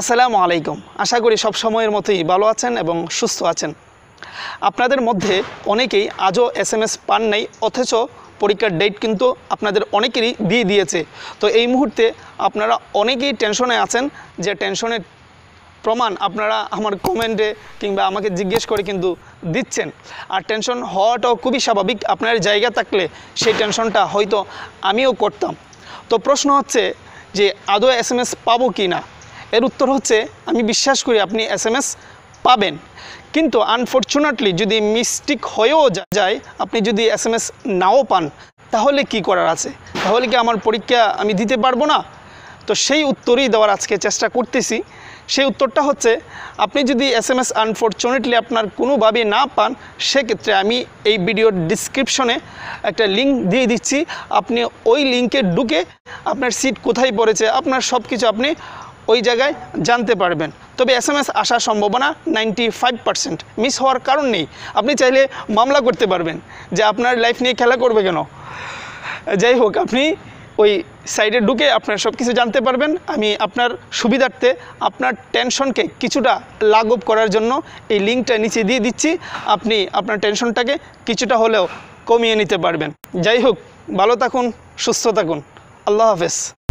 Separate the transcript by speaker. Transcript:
Speaker 1: আসসালামু আলাইকুম আশা করি সব সময়ের মতোই ভালো আছেন এবং সুস্থ আছেন আপনাদের মধ্যে অনেকেই আজও এস এম এস পান নাই অথচ পরীক্ষার ডেট কিন্তু আপনাদের অনেকেরই দিয়ে দিয়েছে তো এই মুহূর্তে আপনারা অনেকেই টেনশনে আছেন যে টেনশনের প্রমাণ আপনারা আমার কমেন্টে কিংবা আমাকে জিজ্ঞেস করে কিন্তু দিচ্ছেন আর টেনশন হওয়াটাও খুবই স্বাভাবিক আপনার জায়গা থাকলে সেই টেনশনটা হয়তো আমিও করতাম তো প্রশ্ন হচ্ছে যে আদৌ এস এম এস পাবো কি না এর উত্তর হচ্ছে আমি বিশ্বাস করি আপনি এস পাবেন কিন্তু আনফর্চুনেটলি যদি মিস্টিক হয়েও যায় আপনি যদি এস নাও পান তাহলে কি করার আছে তাহলে কি আমার পরীক্ষা আমি দিতে পারবো না তো সেই উত্তরই দেওয়ার আজকে চেষ্টা করতেছি সেই উত্তরটা হচ্ছে আপনি যদি এস এম এস আনফর্চুনেটলি আপনার কোনোভাবে না পান সেক্ষেত্রে আমি এই ভিডিওর ডিসক্রিপশনে একটা লিঙ্ক দিয়ে দিচ্ছি আপনি ওই লিঙ্কে ঢুকে আপনার সিট কোথায় পড়েছে আপনার সব কিছু আপনি ওই জায়গায় জানতে পারবেন তবে এস এম এস আসার সম্ভাবনা নাইনটি ফাইভ পার্সেন্ট মিস হওয়ার কারণ নেই আপনি চাইলে মামলা করতে পারবেন যে আপনার লাইফ নিয়ে খেলা করবে কেন যাই হোক আপনি ওই সাইডে ঢুকে আপনার সব কিছু জানতে পারবেন আমি আপনার সুবিধার্থে আপনার টেনশনকে কিছুটা লাঘব করার জন্য এই লিঙ্কটা নিচে দিয়ে দিচ্ছি আপনি আপনার টেনশনটাকে কিছুটা হলেও কমিয়ে নিতে পারবেন যাই হোক ভালো থাকুন সুস্থ থাকুন আল্লাহ হাফেজ